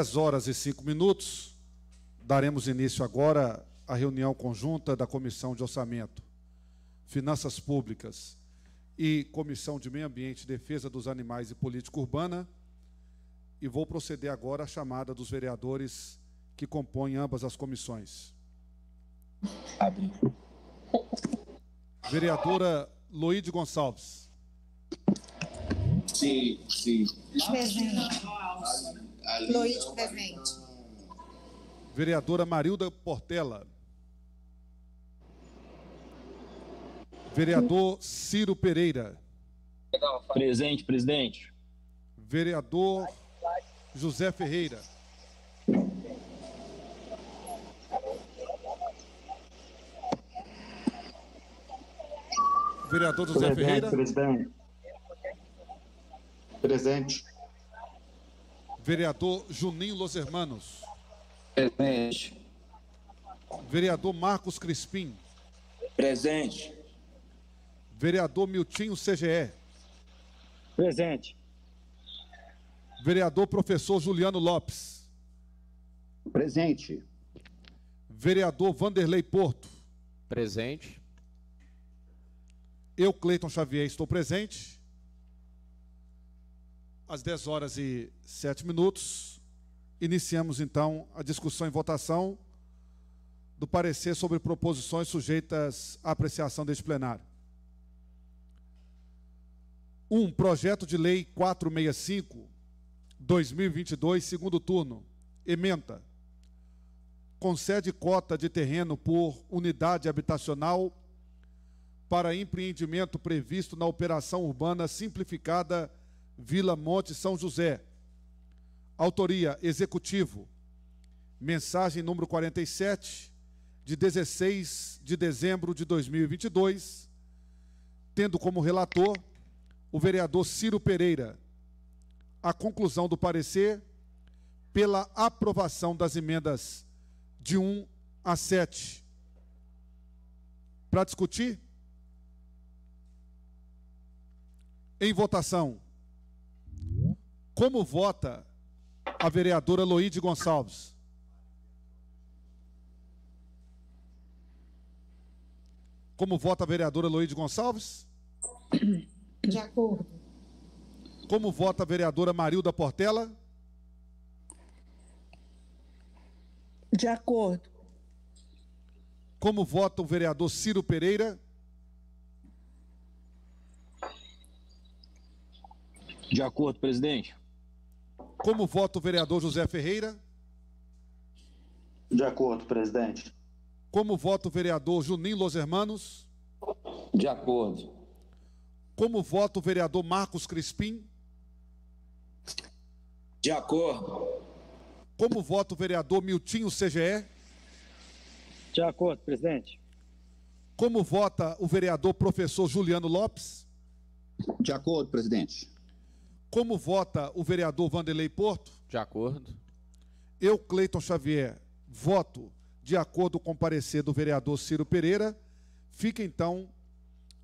10 horas e 5 minutos, daremos início agora à reunião conjunta da Comissão de Orçamento, Finanças Públicas e Comissão de Meio Ambiente, Defesa dos Animais e Política Urbana. E vou proceder agora à chamada dos vereadores que compõem ambas as comissões. Abre. Vereadora Loide Gonçalves. Sim, sim. Presente. Ali presente. Vereadora Marilda Portela. Vereador Ciro Pereira. Presente, presidente. Vereador José Ferreira. Vereador José Ferreira. Presidente. Presente. Vereador Juninho Los Hermanos. Presente. Vereador Marcos Crispim. Presente. Vereador Miltinho CGE. Presente. Vereador Professor Juliano Lopes. Presente. Vereador Vanderlei Porto. Presente. Eu, Cleiton Xavier, estou presente às 10 horas e 7 minutos, iniciamos então a discussão e votação do parecer sobre proposições sujeitas à apreciação deste plenário. 1. Um, projeto de Lei 465, 2022, segundo turno. Emenda. Concede cota de terreno por unidade habitacional para empreendimento previsto na operação urbana simplificada Vila Monte São José. Autoria: Executivo. Mensagem número 47, de 16 de dezembro de 2022, tendo como relator o vereador Ciro Pereira. A conclusão do parecer pela aprovação das emendas de 1 a 7. Para discutir? Em votação. Como vota a vereadora Loide Gonçalves? Como vota a vereadora Loide Gonçalves? De acordo. Como vota a vereadora Marilda Portela? De acordo. Como vota o vereador Ciro Pereira? De acordo, presidente. Como vota o vereador José Ferreira? De acordo, presidente. Como vota o vereador Juninho Los Hermanos? De acordo. Como vota o vereador Marcos Crispim? De acordo. Como vota o vereador Miltinho CGE? De acordo, presidente. Como vota o vereador professor Juliano Lopes? De acordo, presidente. Como vota o vereador Vanderlei Porto? De acordo. Eu, Cleiton Xavier, voto de acordo com o parecer do vereador Ciro Pereira. Fica então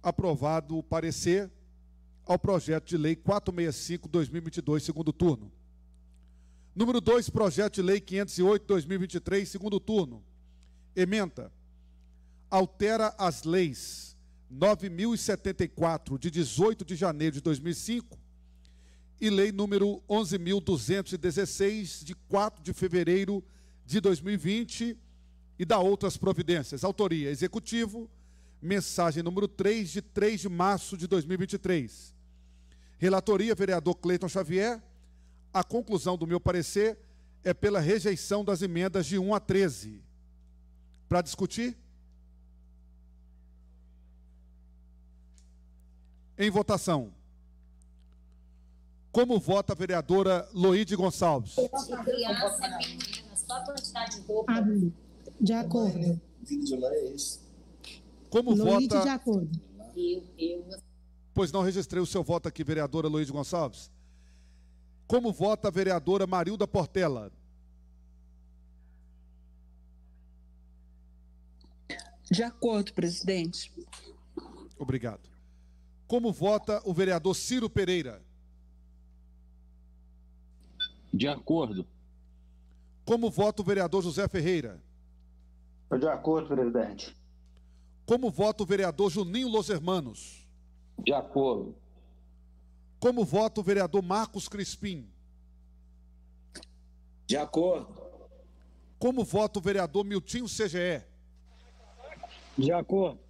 aprovado o parecer ao projeto de lei 465/2022, segundo turno. Número 2, projeto de lei 508/2023, segundo turno. Emenda. Altera as leis 9074 de 18 de janeiro de 2005 e Lei número 11.216, de 4 de fevereiro de 2020, e da outras providências. Autoria: Executivo, mensagem número 3, de 3 de março de 2023. Relatoria: Vereador Cleiton Xavier. A conclusão do meu parecer é pela rejeição das emendas de 1 a 13. Para discutir? Em votação. Como vota a vereadora Loide Gonçalves? De criança, só quantidade de roupa. De acordo. Como Loide vota. de acordo. Eu, eu. Pois não registrei o seu voto aqui, vereadora Luiz Gonçalves. Como vota a vereadora Marilda Portela? De acordo, presidente. Obrigado. Como vota o vereador Ciro Pereira? De acordo. Como vota o vereador José Ferreira? De acordo, presidente. Como vota o vereador Juninho Los Hermanos? De acordo. Como vota o vereador Marcos Crispim? De acordo. Como vota o vereador Miltinho CGE? De acordo.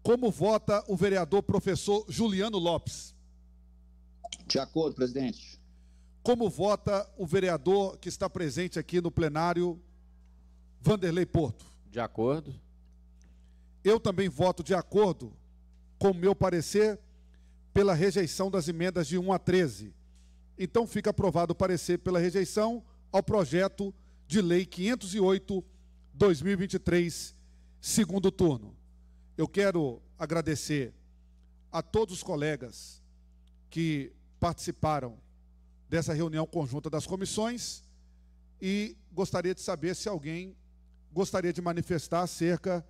Como vota o vereador professor Juliano Lopes? De acordo, presidente. Como vota o vereador que está presente aqui no plenário, Vanderlei Porto? De acordo. Eu também voto de acordo com o meu parecer pela rejeição das emendas de 1 a 13. Então fica aprovado o parecer pela rejeição ao projeto de lei 508 2023, segundo turno. Eu quero agradecer a todos os colegas que participaram dessa reunião conjunta das comissões e gostaria de saber se alguém gostaria de manifestar acerca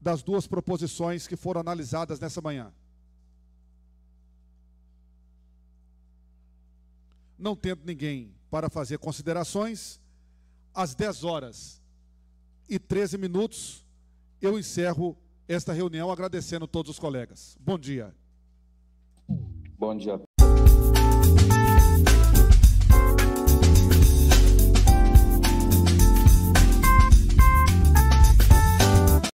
das duas proposições que foram analisadas nessa manhã. Não tendo ninguém para fazer considerações, às 10 horas e 13 minutos eu encerro esta reunião agradecendo todos os colegas. Bom dia. Bom dia a todos.